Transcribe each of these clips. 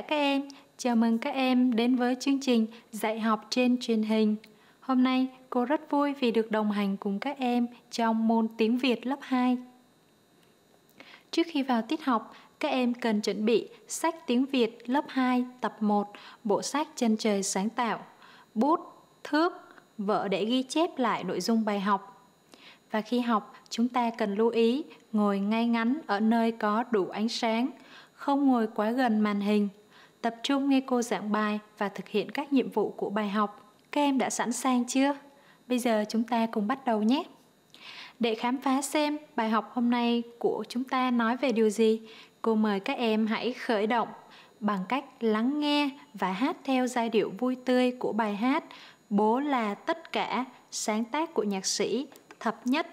Dạ các em. Chào mừng các em đến với chương trình dạy học trên truyền hình. Hôm nay, cô rất vui vì được đồng hành cùng các em trong môn tiếng Việt lớp 2. Trước khi vào tiết học, các em cần chuẩn bị sách tiếng Việt lớp 2 tập 1, bộ sách Chân trời sáng tạo, bút, thước, vở để ghi chép lại nội dung bài học. Và khi học, chúng ta cần lưu ý ngồi ngay ngắn ở nơi có đủ ánh sáng, không ngồi quá gần màn hình tập trung nghe cô giảng bài và thực hiện các nhiệm vụ của bài học. Các em đã sẵn sàng chưa? Bây giờ chúng ta cùng bắt đầu nhé. Để khám phá xem bài học hôm nay của chúng ta nói về điều gì, cô mời các em hãy khởi động bằng cách lắng nghe và hát theo giai điệu vui tươi của bài hát Bố là tất cả, sáng tác của nhạc sĩ Thập Nhất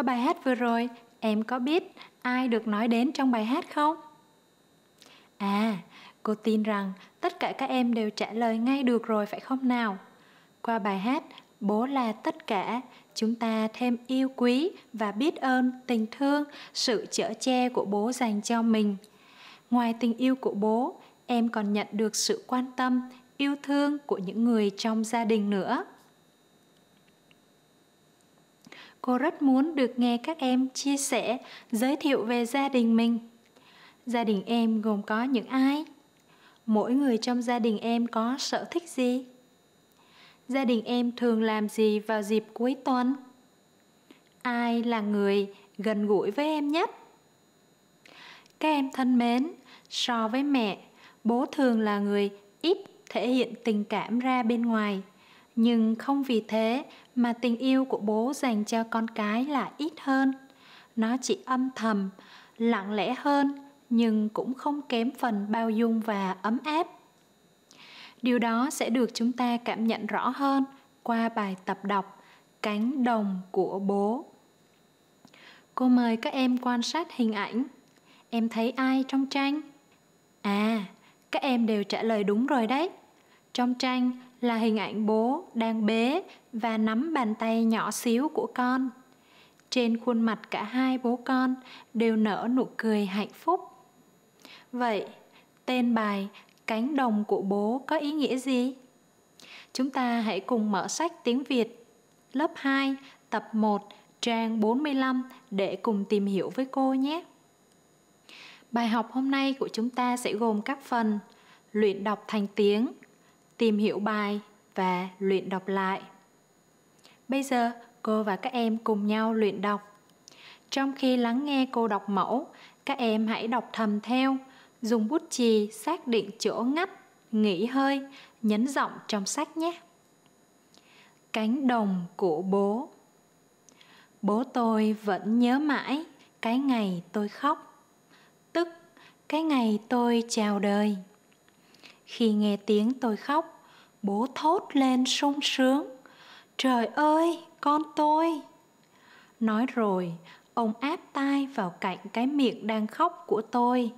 với bài hát vừa rồi, em có biết ai được nói đến trong bài hát không? À, cô tin rằng tất cả các em đều trả lời ngay được rồi phải không nào? Qua bài hát Bố là tất cả, chúng ta thêm yêu quý và biết ơn tình thương, sự chở che của bố dành cho mình. Ngoài tình yêu của bố, em còn nhận được sự quan tâm, yêu thương của những người trong gia đình nữa cô rất muốn được nghe các em chia sẻ, giới thiệu về gia đình mình. Gia đình em gồm có những ai? Mỗi người trong gia đình em có sở thích gì? Gia đình em thường làm gì vào dịp cuối tuần? Ai là người gần gũi với em nhất? Các em thân mến, so với mẹ, bố thường là người ít thể hiện tình cảm ra bên ngoài nhưng không vì thế mà tình yêu của bố dành cho con cái là ít hơn nó chỉ âm thầm lặng lẽ hơn nhưng cũng không kém phần bao dung và ấm áp điều đó sẽ được chúng ta cảm nhận rõ hơn qua bài tập đọc cánh đồng của bố cô mời các em quan sát hình ảnh em thấy ai trong tranh à các em đều trả lời đúng rồi đấy trong tranh là hình ảnh bố đang bế và nắm bàn tay nhỏ xíu của con trên khuôn mặt cả hai bố con đều nở nụ cười hạnh phúc vậy tên bài cánh đồng của bố có ý nghĩa gì chúng ta hãy cùng mở sách tiếng việt lớp 2 tập 1 trang 45 để cùng tìm hiểu với cô nhé. Bài học hôm nay của chúng ta sẽ gồm các phần luyện đọc thành tiếng, tìm hiểu bài và luyện đọc lại. Bây giờ, cô và các em cùng nhau luyện đọc. Trong khi lắng nghe cô đọc mẫu, các em hãy đọc thầm theo, dùng bút chì xác định chỗ ngắt, nghỉ hơi, nhấn giọng trong sách nhé. Cánh đồng của bố Bố tôi vẫn nhớ mãi cái ngày tôi khóc, tức cái ngày tôi chào đời. Khi nghe tiếng tôi khóc, bố thốt lên sung sướng. Trời ơi, con tôi! Nói rồi, ông áp tai vào cạnh cái miệng đang khóc của tôi.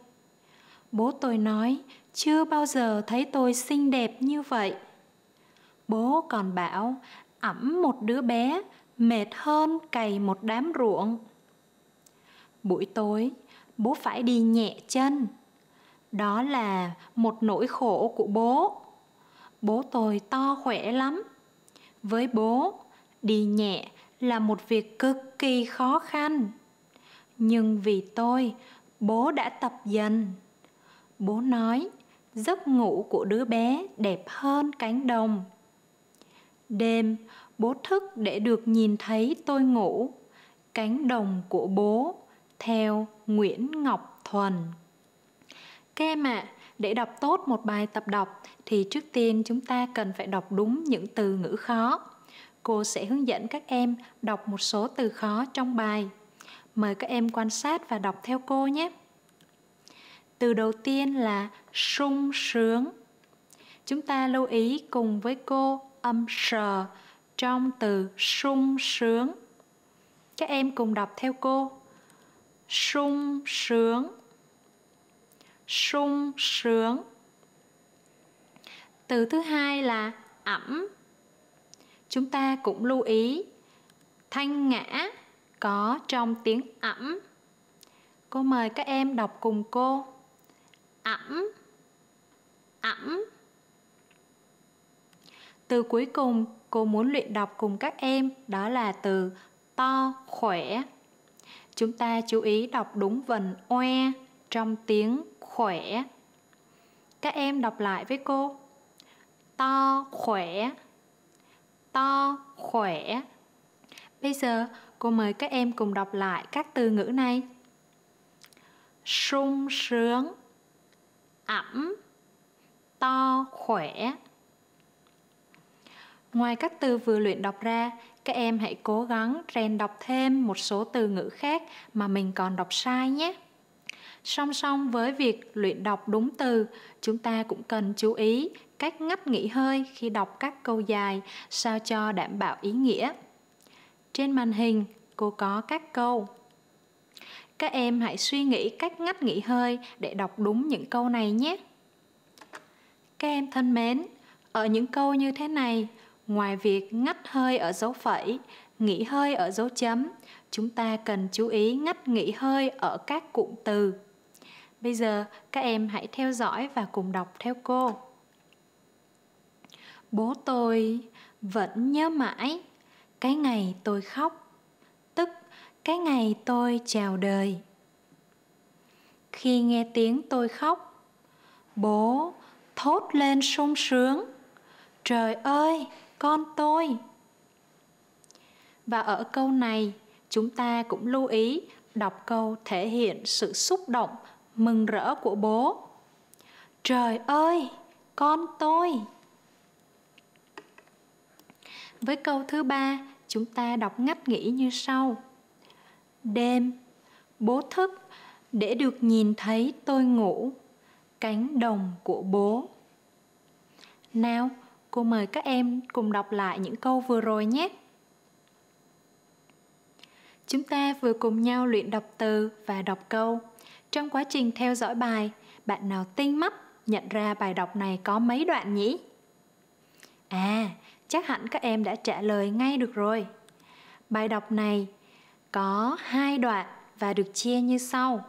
Bố tôi nói, chưa bao giờ thấy tôi xinh đẹp như vậy. Bố còn bảo, ẵm một đứa bé, mệt hơn cày một đám ruộng. Buổi tối, bố phải đi nhẹ chân đó là một nỗi khổ của bố bố tôi to khỏe lắm với bố đi nhẹ là một việc cực kỳ khó khăn nhưng vì tôi bố đã tập dần bố nói giấc ngủ của đứa bé đẹp hơn cánh đồng đêm bố thức để được nhìn thấy tôi ngủ cánh đồng của bố theo nguyễn ngọc thuần các em ạ, à, để đọc tốt một bài tập đọc thì trước tiên chúng ta cần phải đọc đúng những từ ngữ khó. Cô sẽ hướng dẫn các em đọc một số từ khó trong bài. Mời các em quan sát và đọc theo cô nhé. Từ đầu tiên là sung sướng. Chúng ta lưu ý cùng với cô âm sờ trong từ sung sướng. Các em cùng đọc theo cô. Sung sướng sung sướng từ thứ hai là ẩm chúng ta cũng lưu ý thanh ngã có trong tiếng ẩm cô mời các em đọc cùng cô ẩm ẩm từ cuối cùng cô muốn luyện đọc cùng các em đó là từ to khỏe chúng ta chú ý đọc đúng vần oe trong tiếng khỏe các em đọc lại với cô to khỏe to khỏe bây giờ cô mời các em cùng đọc lại các từ ngữ này sung sướng ẩm to khỏe ngoài các từ vừa luyện đọc ra các em hãy cố gắng rèn đọc thêm một số từ ngữ khác mà mình còn đọc sai nhé song song với việc luyện đọc đúng từ chúng ta cũng cần chú ý cách ngắt nghỉ hơi khi đọc các câu dài sao cho đảm bảo ý nghĩa trên màn hình cô có các câu các em hãy suy nghĩ cách ngắt nghỉ hơi để đọc đúng những câu này nhé các em thân mến ở những câu như thế này ngoài việc ngắt hơi ở dấu phẩy nghỉ hơi ở dấu chấm chúng ta cần chú ý ngắt nghỉ hơi ở các cụm từ Bây giờ các em hãy theo dõi và cùng đọc theo cô. Bố tôi vẫn nhớ mãi cái ngày tôi khóc, tức cái ngày tôi chào đời. Khi nghe tiếng tôi khóc, bố thốt lên sung sướng. Trời ơi, con tôi! Và ở câu này, chúng ta cũng lưu ý đọc câu thể hiện sự xúc động mừng rỡ của bố trời ơi con tôi với câu thứ ba chúng ta đọc ngắt nghĩ như sau đêm bố thức để được nhìn thấy tôi ngủ cánh đồng của bố nào cô mời các em cùng đọc lại những câu vừa rồi nhé chúng ta vừa cùng nhau luyện đọc từ và đọc câu trong quá trình theo dõi bài, bạn nào tinh mắt nhận ra bài đọc này có mấy đoạn nhỉ? À, chắc hẳn các em đã trả lời ngay được rồi. Bài đọc này có hai đoạn và được chia như sau.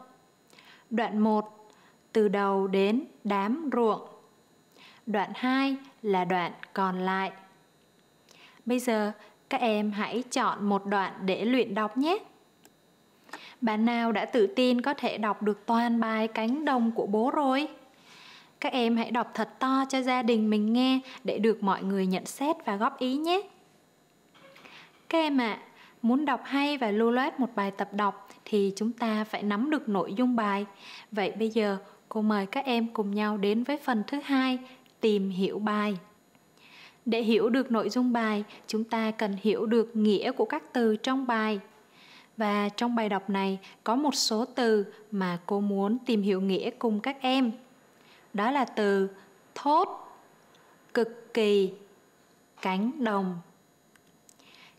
Đoạn 1 từ đầu đến đám ruộng. Đoạn 2 là đoạn còn lại. Bây giờ các em hãy chọn một đoạn để luyện đọc nhé. Bạn nào đã tự tin có thể đọc được toàn bài cánh đồng của bố rồi? Các em hãy đọc thật to cho gia đình mình nghe để được mọi người nhận xét và góp ý nhé. Các em ạ, à, muốn đọc hay và lưu loát một bài tập đọc thì chúng ta phải nắm được nội dung bài. Vậy bây giờ cô mời các em cùng nhau đến với phần thứ hai, tìm hiểu bài. Để hiểu được nội dung bài, chúng ta cần hiểu được nghĩa của các từ trong bài – và trong bài đọc này có một số từ mà cô muốn tìm hiểu nghĩa cùng các em. Đó là từ thốt, cực kỳ, cánh đồng.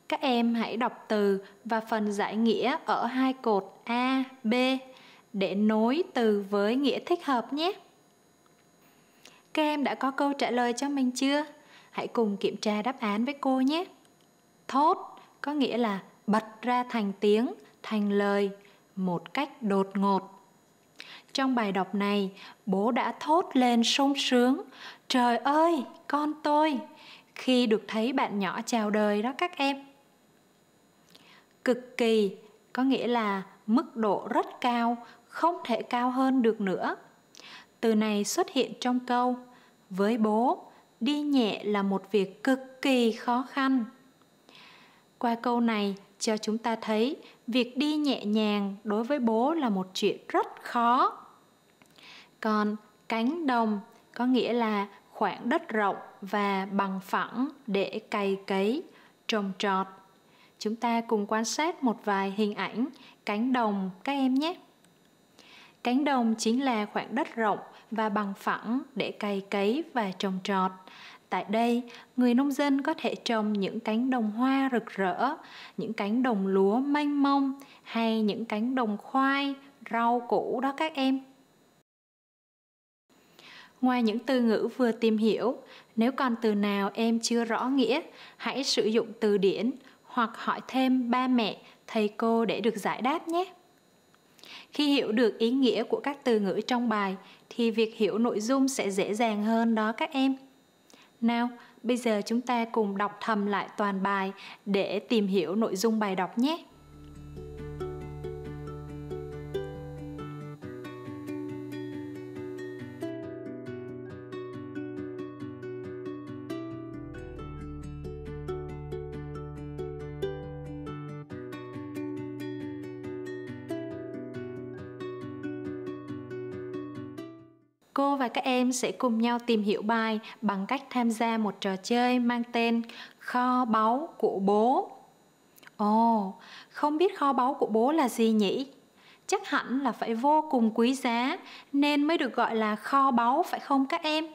Các em hãy đọc từ và phần giải nghĩa ở hai cột A, B để nối từ với nghĩa thích hợp nhé. Các em đã có câu trả lời cho mình chưa? Hãy cùng kiểm tra đáp án với cô nhé. Thốt có nghĩa là bật ra thành tiếng, thành lời một cách đột ngột. Trong bài đọc này, bố đã thốt lên sung sướng, "Trời ơi, con tôi!" khi được thấy bạn nhỏ chào đời đó các em. Cực kỳ có nghĩa là mức độ rất cao, không thể cao hơn được nữa. Từ này xuất hiện trong câu với bố, đi nhẹ là một việc cực kỳ khó khăn. Qua câu này, cho chúng ta thấy việc đi nhẹ nhàng đối với bố là một chuyện rất khó còn cánh đồng có nghĩa là khoảng đất rộng và bằng phẳng để cày cấy trồng trọt chúng ta cùng quan sát một vài hình ảnh cánh đồng các em nhé cánh đồng chính là khoảng đất rộng và bằng phẳng để cày cấy và trồng trọt Tại đây, người nông dân có thể trồng những cánh đồng hoa rực rỡ, những cánh đồng lúa manh mông hay những cánh đồng khoai, rau củ đó các em. Ngoài những từ ngữ vừa tìm hiểu, nếu còn từ nào em chưa rõ nghĩa, hãy sử dụng từ điển hoặc hỏi thêm ba mẹ, thầy cô để được giải đáp nhé. Khi hiểu được ý nghĩa của các từ ngữ trong bài thì việc hiểu nội dung sẽ dễ dàng hơn đó các em. Nào, bây giờ chúng ta cùng đọc thầm lại toàn bài để tìm hiểu nội dung bài đọc nhé. Cô và các em sẽ cùng nhau tìm hiểu bài bằng cách tham gia một trò chơi mang tên Kho báu của bố. Ồ, oh, không biết kho báu của bố là gì nhỉ? Chắc hẳn là phải vô cùng quý giá nên mới được gọi là kho báu phải không các em?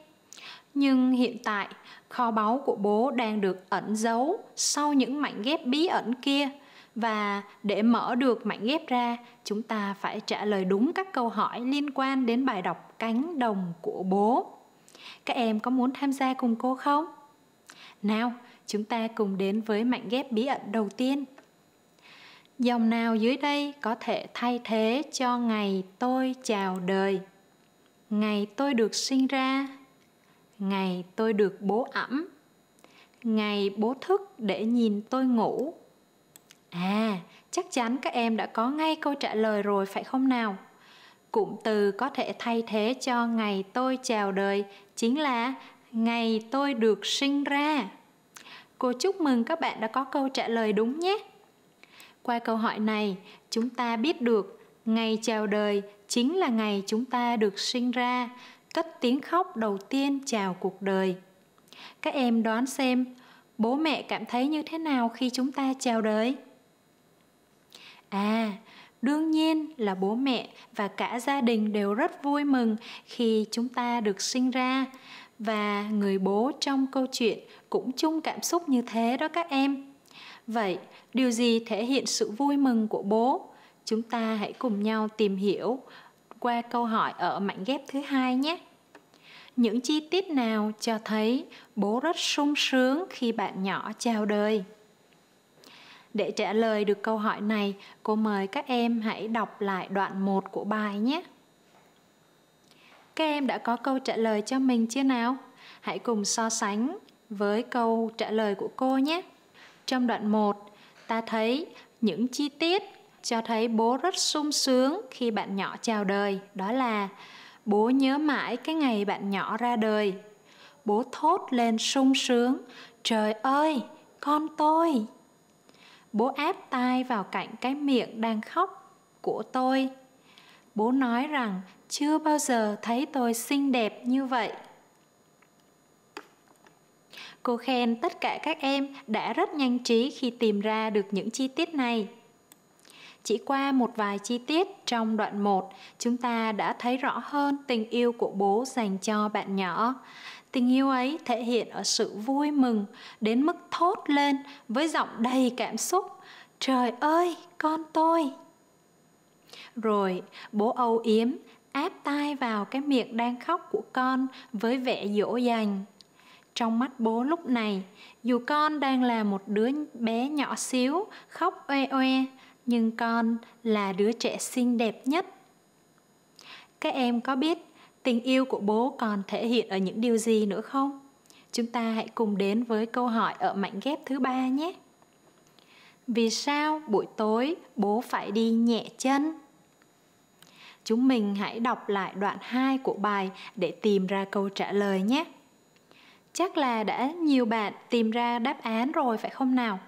Nhưng hiện tại, kho báu của bố đang được ẩn giấu sau những mảnh ghép bí ẩn kia và để mở được mảnh ghép ra, chúng ta phải trả lời đúng các câu hỏi liên quan đến bài đọc cánh đồng của bố các em có muốn tham gia cùng cô không nào chúng ta cùng đến với mảnh ghép bí ẩn đầu tiên dòng nào dưới đây có thể thay thế cho ngày tôi chào đời ngày tôi được sinh ra ngày tôi được bố ẵm, ngày bố thức để nhìn tôi ngủ à chắc chắn các em đã có ngay câu trả lời rồi phải không nào cụm từ có thể thay thế cho ngày tôi chào đời chính là ngày tôi được sinh ra cô chúc mừng các bạn đã có câu trả lời đúng nhé qua câu hỏi này chúng ta biết được ngày chào đời chính là ngày chúng ta được sinh ra cất tiếng khóc đầu tiên chào cuộc đời các em đoán xem bố mẹ cảm thấy như thế nào khi chúng ta chào đời là bố mẹ và cả gia đình đều rất vui mừng khi chúng ta được sinh ra và người bố trong câu chuyện cũng chung cảm xúc như thế đó các em vậy điều gì thể hiện sự vui mừng của bố chúng ta hãy cùng nhau tìm hiểu qua câu hỏi ở mảnh ghép thứ hai nhé những chi tiết nào cho thấy bố rất sung sướng khi bạn nhỏ chào đời để trả lời được câu hỏi này, cô mời các em hãy đọc lại đoạn 1 của bài nhé. Các em đã có câu trả lời cho mình chưa nào? Hãy cùng so sánh với câu trả lời của cô nhé. Trong đoạn 1, ta thấy những chi tiết cho thấy bố rất sung sướng khi bạn nhỏ chào đời, đó là bố nhớ mãi cái ngày bạn nhỏ ra đời. Bố thốt lên sung sướng, trời ơi, con tôi bố áp tai vào cạnh cái miệng đang khóc của tôi bố nói rằng chưa bao giờ thấy tôi xinh đẹp như vậy cô khen tất cả các em đã rất nhanh trí khi tìm ra được những chi tiết này chỉ qua một vài chi tiết trong đoạn 1, chúng ta đã thấy rõ hơn tình yêu của bố dành cho bạn nhỏ. Tình yêu ấy thể hiện ở sự vui mừng đến mức thốt lên với giọng đầy cảm xúc. Trời ơi, con tôi! Rồi bố âu yếm áp tai vào cái miệng đang khóc của con với vẻ dỗ dành. Trong mắt bố lúc này, dù con đang là một đứa bé nhỏ xíu, khóc oe oe, nhưng con là đứa trẻ xinh đẹp nhất. Các em có biết tình yêu của bố còn thể hiện ở những điều gì nữa không chúng ta hãy cùng đến với câu hỏi ở mảnh ghép thứ ba nhé vì sao buổi tối bố phải đi nhẹ chân chúng mình hãy đọc lại đoạn 2 của bài để tìm ra câu trả lời nhé chắc là đã nhiều bạn tìm ra đáp án rồi phải không nào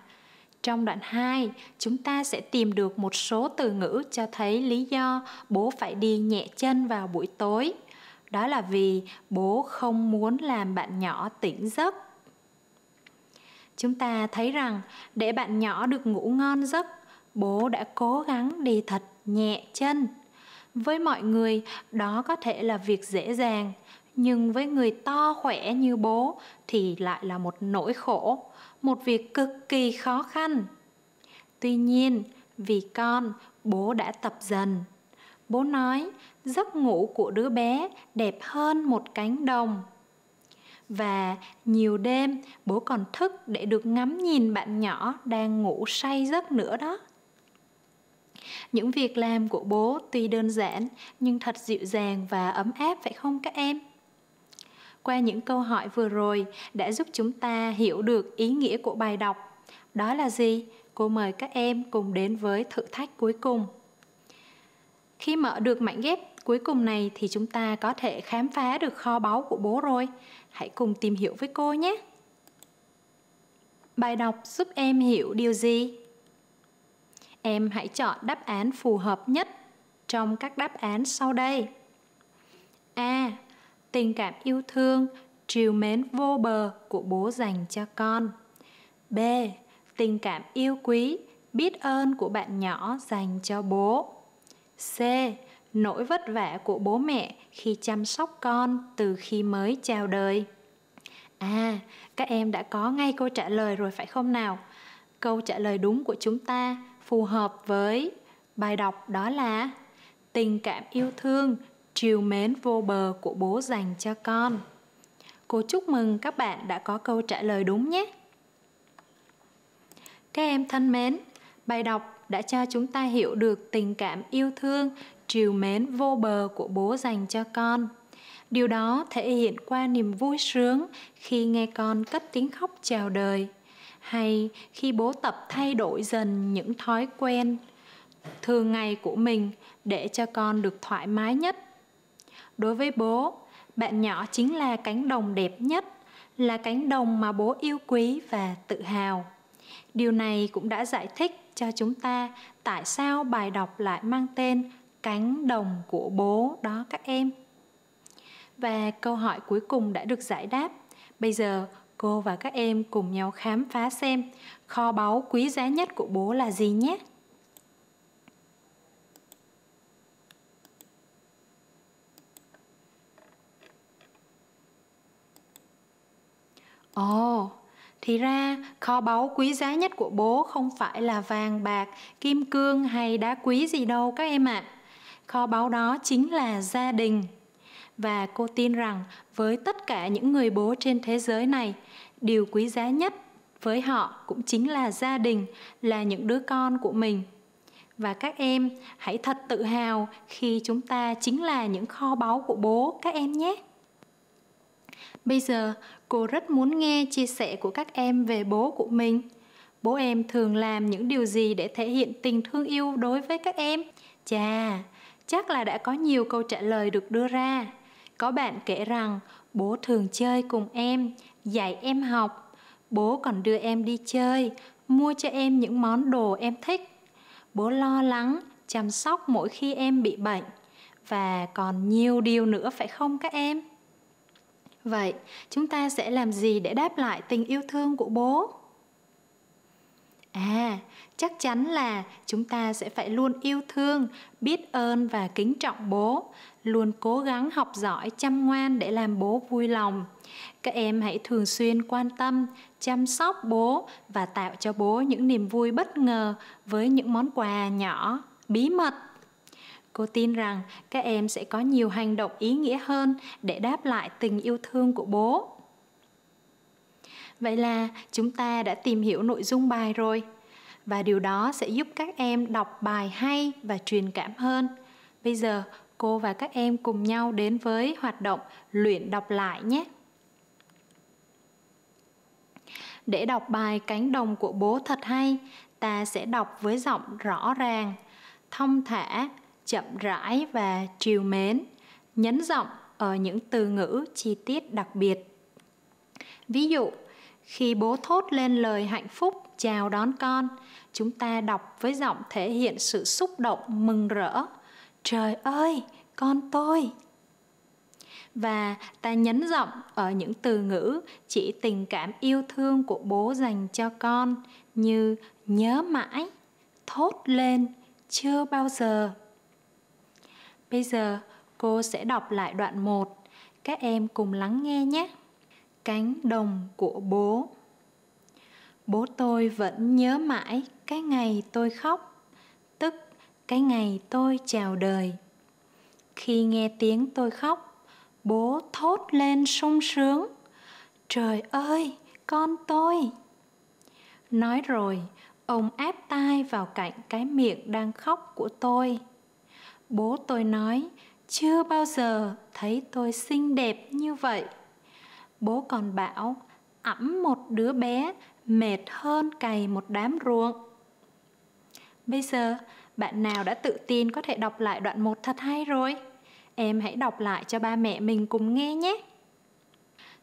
trong đoạn 2, chúng ta sẽ tìm được một số từ ngữ cho thấy lý do bố phải đi nhẹ chân vào buổi tối đó là vì bố không muốn làm bạn nhỏ tỉnh giấc chúng ta thấy rằng để bạn nhỏ được ngủ ngon giấc bố đã cố gắng đi thật nhẹ chân với mọi người đó có thể là việc dễ dàng nhưng với người to khỏe như bố thì lại là một nỗi khổ một việc cực kỳ khó khăn tuy nhiên vì con bố đã tập dần bố nói giấc ngủ của đứa bé đẹp hơn một cánh đồng và nhiều đêm bố còn thức để được ngắm nhìn bạn nhỏ đang ngủ say giấc nữa đó những việc làm của bố tuy đơn giản nhưng thật dịu dàng và ấm áp phải không các em qua những câu hỏi vừa rồi đã giúp chúng ta hiểu được ý nghĩa của bài đọc đó là gì cô mời các em cùng đến với thử thách cuối cùng khi mở được mảnh ghép Cuối cùng này thì chúng ta có thể khám phá được kho báu của bố rồi. Hãy cùng tìm hiểu với cô nhé. Bài đọc giúp em hiểu điều gì? Em hãy chọn đáp án phù hợp nhất trong các đáp án sau đây. A. Tình cảm yêu thương, trìu mến vô bờ của bố dành cho con. B. Tình cảm yêu quý, biết ơn của bạn nhỏ dành cho bố. C nỗi vất vả của bố mẹ khi chăm sóc con từ khi mới chào đời à các em đã có ngay câu trả lời rồi phải không nào câu trả lời đúng của chúng ta phù hợp với bài đọc đó là tình cảm yêu thương trìu mến vô bờ của bố dành cho con cô chúc mừng các bạn đã có câu trả lời đúng nhé các em thân mến bài đọc đã cho chúng ta hiểu được tình cảm yêu thương trìu mến vô bờ của bố dành cho con. Điều đó thể hiện qua niềm vui sướng khi nghe con cất tiếng khóc chào đời hay khi bố tập thay đổi dần những thói quen thường ngày của mình để cho con được thoải mái nhất. Đối với bố, bạn nhỏ chính là cánh đồng đẹp nhất, là cánh đồng mà bố yêu quý và tự hào. Điều này cũng đã giải thích cho chúng ta tại sao bài đọc lại mang tên cánh đồng của bố đó các em và câu hỏi cuối cùng đã được giải đáp bây giờ cô và các em cùng nhau khám phá xem kho báu quý giá nhất của bố là gì nhé Ồ, oh, thì ra kho báu quý giá nhất của bố không phải là vàng bạc, kim cương hay đá quý gì đâu các em ạ. À kho báu đó chính là gia đình và cô tin rằng với tất cả những người bố trên thế giới này điều quý giá nhất với họ cũng chính là gia đình là những đứa con của mình và các em hãy thật tự hào khi chúng ta chính là những kho báu của bố các em nhé bây giờ cô rất muốn nghe chia sẻ của các em về bố của mình bố em thường làm những điều gì để thể hiện tình thương yêu đối với các em chà chắc là đã có nhiều câu trả lời được đưa ra có bạn kể rằng bố thường chơi cùng em dạy em học bố còn đưa em đi chơi mua cho em những món đồ em thích bố lo lắng chăm sóc mỗi khi em bị bệnh và còn nhiều điều nữa phải không các em vậy chúng ta sẽ làm gì để đáp lại tình yêu thương của bố à chắc chắn là chúng ta sẽ phải luôn yêu thương biết ơn và kính trọng bố luôn cố gắng học giỏi chăm ngoan để làm bố vui lòng các em hãy thường xuyên quan tâm chăm sóc bố và tạo cho bố những niềm vui bất ngờ với những món quà nhỏ bí mật cô tin rằng các em sẽ có nhiều hành động ý nghĩa hơn để đáp lại tình yêu thương của bố Vậy là chúng ta đã tìm hiểu nội dung bài rồi và điều đó sẽ giúp các em đọc bài hay và truyền cảm hơn. Bây giờ cô và các em cùng nhau đến với hoạt động luyện đọc lại nhé. Để đọc bài Cánh đồng của bố thật hay, ta sẽ đọc với giọng rõ ràng, thông thả, chậm rãi và trìu mến, nhấn giọng ở những từ ngữ chi tiết đặc biệt. Ví dụ, khi bố thốt lên lời hạnh phúc chào đón con chúng ta đọc với giọng thể hiện sự xúc động mừng rỡ trời ơi con tôi và ta nhấn giọng ở những từ ngữ chỉ tình cảm yêu thương của bố dành cho con như nhớ mãi thốt lên chưa bao giờ bây giờ cô sẽ đọc lại đoạn 1 các em cùng lắng nghe nhé cánh đồng của bố bố tôi vẫn nhớ mãi cái ngày tôi khóc tức cái ngày tôi chào đời khi nghe tiếng tôi khóc bố thốt lên sung sướng trời ơi con tôi nói rồi ông áp tai vào cạnh cái miệng đang khóc của tôi bố tôi nói chưa bao giờ thấy tôi xinh đẹp như vậy Bố còn bảo, ẵm một đứa bé mệt hơn cày một đám ruộng. Bây giờ, bạn nào đã tự tin có thể đọc lại đoạn 1 thật hay rồi? Em hãy đọc lại cho ba mẹ mình cùng nghe nhé.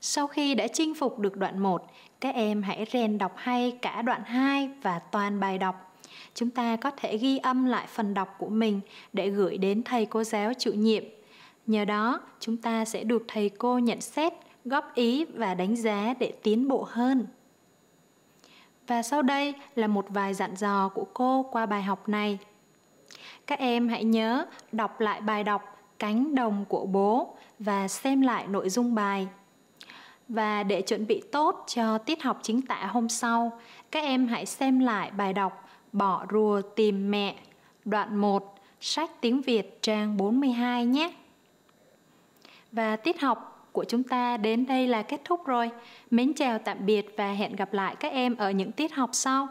Sau khi đã chinh phục được đoạn 1, các em hãy rèn đọc hay cả đoạn 2 và toàn bài đọc. Chúng ta có thể ghi âm lại phần đọc của mình để gửi đến thầy cô giáo chủ nhiệm. Nhờ đó, chúng ta sẽ được thầy cô nhận xét góp ý và đánh giá để tiến bộ hơn và sau đây là một vài dặn dò của cô qua bài học này các em hãy nhớ đọc lại bài đọc cánh đồng của bố và xem lại nội dung bài và để chuẩn bị tốt cho tiết học chính tả hôm sau các em hãy xem lại bài đọc bỏ rùa tìm mẹ đoạn 1 sách tiếng Việt trang 42 nhé. Và tiết học của chúng ta đến đây là kết thúc rồi. Mến chào tạm biệt và hẹn gặp lại các em ở những tiết học sau.